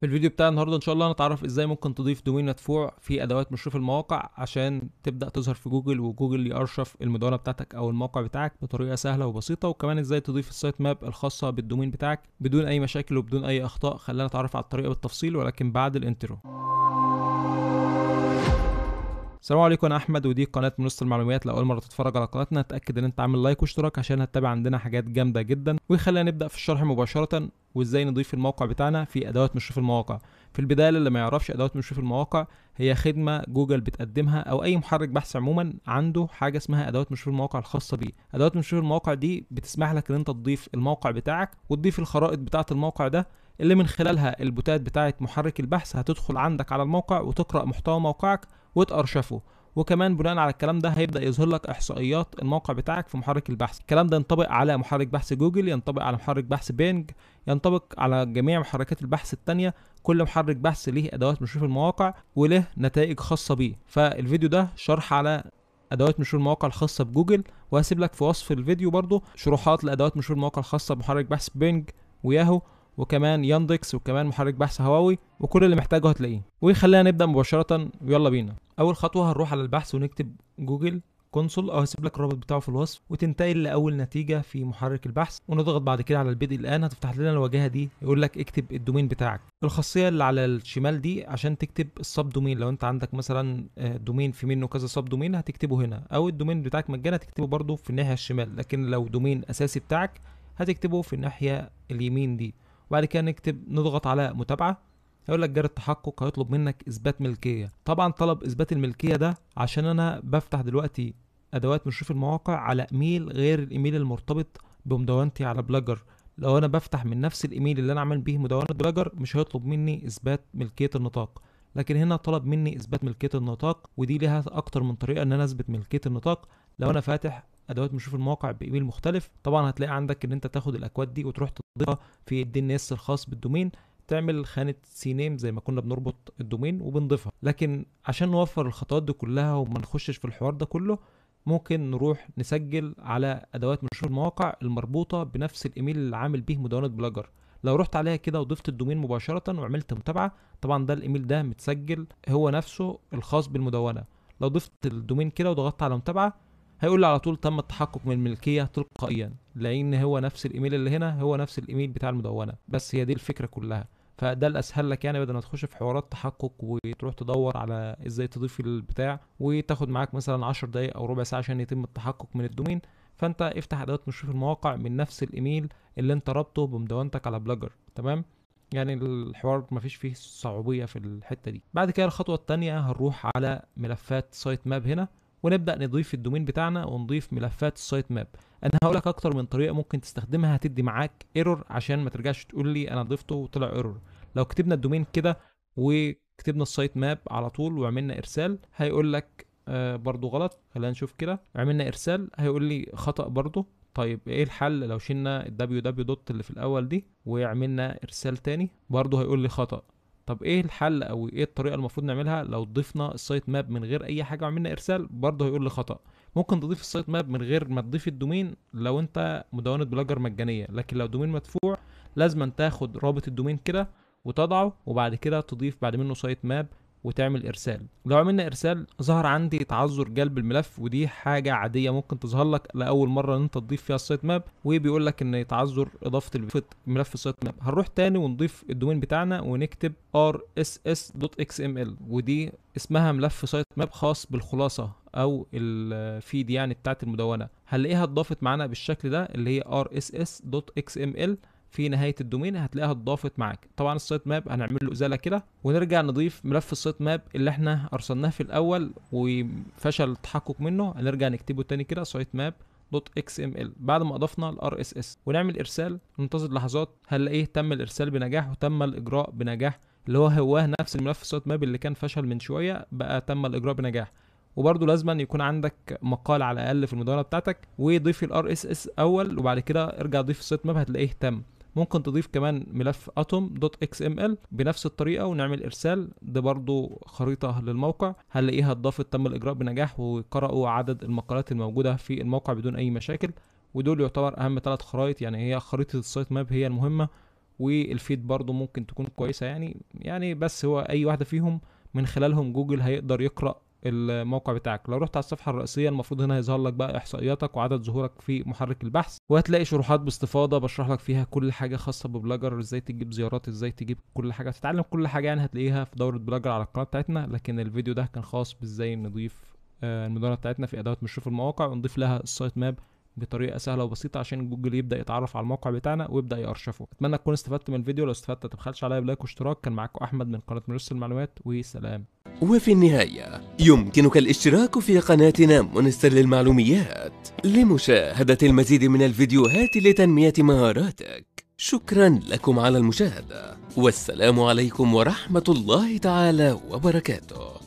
في الفيديو بتاع النهارده ان شاء الله هنتعرف ازاي ممكن تضيف دومين مدفوع في ادوات مشرف المواقع عشان تبدا تظهر في جوجل وجوجل يرشف المدونه بتاعتك او الموقع بتاعك بطريقه سهله وبسيطه وكمان ازاي تضيف السايت ماب الخاصه بالدومين بتاعك بدون اي مشاكل وبدون اي اخطاء خلينا نتعرف على الطريقه بالتفصيل ولكن بعد الانترو السلام عليكم انا احمد ودي قناه منصة المعلومات لو اول مره تتفرج على قناتنا اتاكد ان انت عامل لايك واشتراك عشان هتتابع عندنا حاجات جامده جدا وخلينا نبدا في الشرح مباشره وازاي نضيف الموقع بتاعنا في ادوات مشرف المواقع في البدايه للي ما يعرفش ادوات مشرف المواقع هي خدمه جوجل بتقدمها او اي محرك بحث عموما عنده حاجه اسمها ادوات مشرف المواقع الخاصه بيه ادوات مشرف المواقع دي بتسمح لك ان انت تضيف الموقع بتاعك وتضيف الخرائط بتاعه الموقع ده اللي من خلالها البوتات بتاعة محرك البحث هتدخل عندك على الموقع وتقرأ محتوى موقعك وتأرشفه وكمان بناء على الكلام ده هيبدا يظهر لك احصائيات الموقع بتاعك في محرك البحث الكلام ده ينطبق على محرك بحث جوجل ينطبق على محرك بحث بينج ينطبق على جميع محركات البحث التانية كل محرك بحث ليه ادوات مشروف المواقع وله نتائج خاصه بيه فالفيديو ده شرح على ادوات مشروع المواقع الخاصه بجوجل وهسيب لك في وصف الفيديو برضو شروحات لادوات مشروع المواقع الخاصه بمحرك بحث بينج وياهو وكمان ياندكس وكمان محرك بحث هواوي وكل اللي محتاجه هتلاقيه ويخلينا نبدا مباشره ويلا بينا اول خطوه هنروح على البحث ونكتب جوجل كونسول او هسيب لك الرابط بتاعه في الوصف وتنتقل لاول نتيجه في محرك البحث ونضغط بعد كده على البدء الان هتفتح لنا الواجهه دي يقول لك اكتب الدومين بتاعك الخاصيه اللي على الشمال دي عشان تكتب السب دومين لو انت عندك مثلا آه، دومين في منه كذا سب دومين هتكتبه هنا او الدومين بتاعك مجانا هتكتبه برده في الناحيه الشمال لكن لو دومين اساسي بتاعك هتكتبه في الناحيه اليمين دي وبعد كده نكتب نضغط على متابعه هيقول لك جرى التحقق هيطلب منك اثبات ملكيه طبعا طلب اثبات الملكيه ده عشان انا بفتح دلوقتي ادوات مشرف المواقع على ايميل غير الايميل المرتبط بمدونتي على بلاجر لو انا بفتح من نفس الايميل اللي انا عامل بيه مدونه بلاجر مش هيطلب مني اثبات ملكيه النطاق لكن هنا طلب مني اثبات ملكيه النطاق ودي ليها اكتر من طريقه ان انا اثبت ملكيه النطاق لو انا فاتح ادوات بنشوف المواقع بايميل مختلف طبعا هتلاقي عندك ان انت تاخد الاكواد دي وتروح تضيفها في الدي ان اس الخاص بالدومين تعمل خانه سي نيم زي ما كنا بنربط الدومين وبنضيفها لكن عشان نوفر الخطوات دي كلها وما نخشش في الحوار ده كله ممكن نروح نسجل على ادوات مرشوف المواقع المربوطه بنفس الايميل اللي عامل بيه مدونه بلاجر لو رحت عليها كده وضفت الدومين مباشره وعملت متابعه طبعا ده الايميل ده متسجل هو نفسه الخاص بالمدونه لو ضفت الدومين كده وضغطت على متابعه هيقول لي على طول تم التحقق من الملكيه تلقائيا لان هو نفس الايميل اللي هنا هو نفس الايميل بتاع المدونه بس هي دي الفكره كلها فده الاسهل لك يعني بدل ما تخش في حوارات تحقق وتروح تدور على ازاي تضيف البتاع وتاخد معاك مثلا 10 دقايق او ربع ساعه عشان يتم التحقق من الدومين فانت افتح ادوات مشرف المواقع من نفس الايميل اللي انت رابطه بمدونتك على بلاجر تمام يعني الحوار مفيش فيه صعوبيه في الحته دي بعد كده الخطوه الثانيه هنروح على ملفات سايت ماب هنا ونبدا نضيف الدومين بتاعنا ونضيف ملفات السايت ماب انا هقول لك اكتر من طريقه ممكن تستخدمها هتدي معاك ايرور عشان ما ترجعش تقول لي انا ضفته وطلع ايرور لو كتبنا الدومين كده وكتبنا السايت ماب على طول وعملنا ارسال هيقول لك آه برضو غلط خلينا نشوف كده عملنا ارسال هيقول لي خطا برضو طيب ايه الحل لو شلنا الدبليو دبليو دوت اللي في الاول دي وعملنا ارسال تاني برضو هيقول لي خطا طب ايه الحل او ايه الطريقه المفروض نعملها لو ضفنا السايت ماب من غير اي حاجه وعملنا ارسال برضه هيقول لي خطا ممكن تضيف السايت ماب من غير ما تضيف الدومين لو انت مدونه بلاجر مجانيه لكن لو دومين مدفوع لازم تاخد رابط الدومين كده وتضعه وبعد كده تضيف بعد منه سايت ماب وتعمل ارسال لو عملنا ارسال ظهر عندي تعذر جلب الملف ودي حاجه عاديه ممكن تظهر لك لاول مره ان انت تضيف فيها السايت ماب وبيقول لك ان تعذر اضافه ملف السايت ماب هنروح تاني ونضيف الدومين بتاعنا ونكتب rss.xml ودي اسمها ملف سايت ماب خاص بالخلاصه او الفيد يعني بتاعت المدونه هنلاقيها اتضافت معانا بالشكل ده اللي هي rss.xml في نهايه الدومين هتلاقيها اتضافت معاك طبعا السايت ماب هنعمل له ازاله كده ونرجع نضيف ملف السايت ماب اللي احنا ارسلناه في الاول وفشل التحقق منه هنرجع نكتبه تاني كده سايت ماب دوت اكس ام ال بعد ما اضفنا الار اس اس ونعمل ارسال ننتظر لحظات هنلاقيه تم الارسال بنجاح وتم الاجراء بنجاح اللي هو هواه نفس الملف السايت ماب اللي كان فشل من شويه بقى تم الاجراء بنجاح وبرضه لازم يكون عندك مقال على الاقل في المدونه بتاعتك وضيف الار اس اس اول وبعد كده ارجع ضيف السايت ماب هتلاقيه تم ممكن تضيف كمان ملف atom.xml بنفس الطريقه ونعمل ارسال ده برضو خريطه للموقع هنلاقيها اتضافت تم الاجراء بنجاح وقرأوا عدد المقالات الموجوده في الموقع بدون اي مشاكل ودول يعتبر اهم ثلاث خرائط يعني هي خريطه السايت ماب هي المهمه والفيد برضو ممكن تكون كويسه يعني يعني بس هو اي واحده فيهم من خلالهم جوجل هيقدر يقرأ الموقع بتاعك لو رحت على الصفحه الرئيسيه المفروض هنا هيظهر لك بقى احصائياتك وعدد ظهورك في محرك البحث وهتلاقي شروحات باستفاضه بشرح لك فيها كل حاجه خاصه ببلاجر ازاي تجيب زيارات ازاي تجيب كل حاجه تتعلم كل حاجه يعني هتلاقيها في دوره بلاجر على القناه بتاعتنا لكن الفيديو ده كان خاص بازاي نضيف آه، المدونه بتاعتنا في ادوات مشروف المواقع ونضيف لها السايت ماب بطريقه سهله وبسيطه عشان جوجل يبدا يتعرف على الموقع بتاعنا ويبدا يارشفه اتمنى تكون استفدت من الفيديو لو استفدت ما تبخلش عليا بلايك واشتراك كان معاكم احمد من قناه مجلس المعلومات وسلام وفي النهاية يمكنك الاشتراك في قناتنا منستر للمعلوميات لمشاهدة المزيد من الفيديوهات لتنمية مهاراتك شكرا لكم على المشاهدة والسلام عليكم ورحمة الله تعالى وبركاته